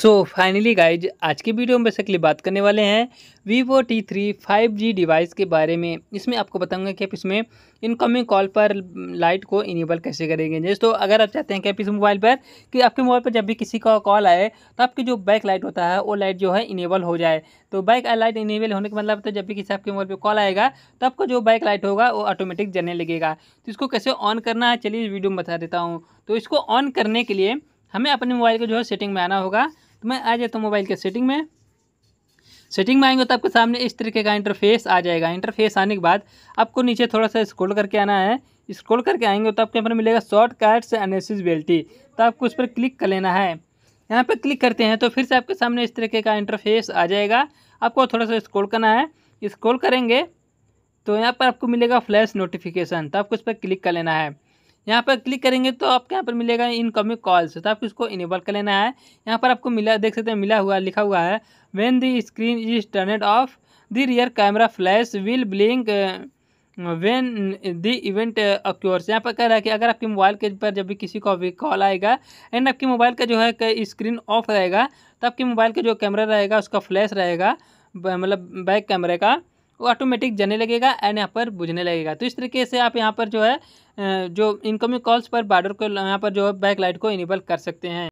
so finally guys आज की video में बेसिकली बात करने वाले हैं vivo T three five G device के बारे में इसमें आपको बताऊंगा कि आप इसमें इनकमिंग कॉल पर लाइट को इनेबल कैसे करेंगे तो अगर आप चाहते हैं कि आप इस मोबाइल पर कि आपके मोबाइल पर जब भी किसी का कॉल आए तो आपकी जो बैक लाइट होता है वो लाइट जो है इनेबल हो जाए तो बैक लाइट इनेबल होने का मतलब तो जब भी किसी आपके मोबाइल पर कॉल आएगा तो आपको जो बैक लाइट होगा वो ऑटोमेटिक जलने लगेगा तो इसको कैसे ऑन करना है चलिए वीडियो में बता देता हूँ तो इसको ऑन करने के लिए हमें अपने मोबाइल को जो है सेटिंग में आना होगा तो मैं आ जाता हूँ मोबाइल के सेटिंग में सेटिंग में आएंगे तो आपके सामने इस तरीके का इंटरफेस आ जाएगा इंटरफेस आने के बाद आपको नीचे थोड़ा सा स्क्रॉल करके आना है स्क्रॉल करके आएंगे तो आपको यहाँ पर मिलेगा से अनसेसिबिलिटी तो आपको उस पर क्लिक कर लेना है यहाँ पर क्लिक करते हैं तो फिर से आपके सामने इस तरीके का इंटरफेस आ जाएगा आपको थोड़ा सा स्क्रॉल करना है स्क्रॉल करेंगे तो यहाँ पर आपको मिलेगा फ्लैश नोटिफिकेशन तो आपको इस पर क्लिक कर लेना है यहाँ पर क्लिक करेंगे तो आपके यहाँ पर मिलेगा इनकमिंग कॉल्स तो आपको इसको इनेबल कर लेना है यहाँ पर आपको मिला देख सकते हैं मिला हुआ लिखा हुआ है when the screen is turned off the rear camera flash will blink when the event occurs यहाँ पर कह रहा है कि अगर आपके मोबाइल के पर जब भी किसी को भी कॉल आएगा एंड आपके मोबाइल का जो है स्क्रीन ऑफ रहेगा तो आपके मोबाइल का जो कैमरा रहेगा उसका फ्लैश रहेगा मतलब बैक कैमरे का वो ऑटोमेटिक जाने लगेगा एंड यहाँ पर बुझने लगेगा तो इस तरीके से आप यहाँ पर जो है जो इनकमिंग कॉल्स पर बार्डर को यहाँ पर जो है बैकलाइट को इनेबल कर सकते हैं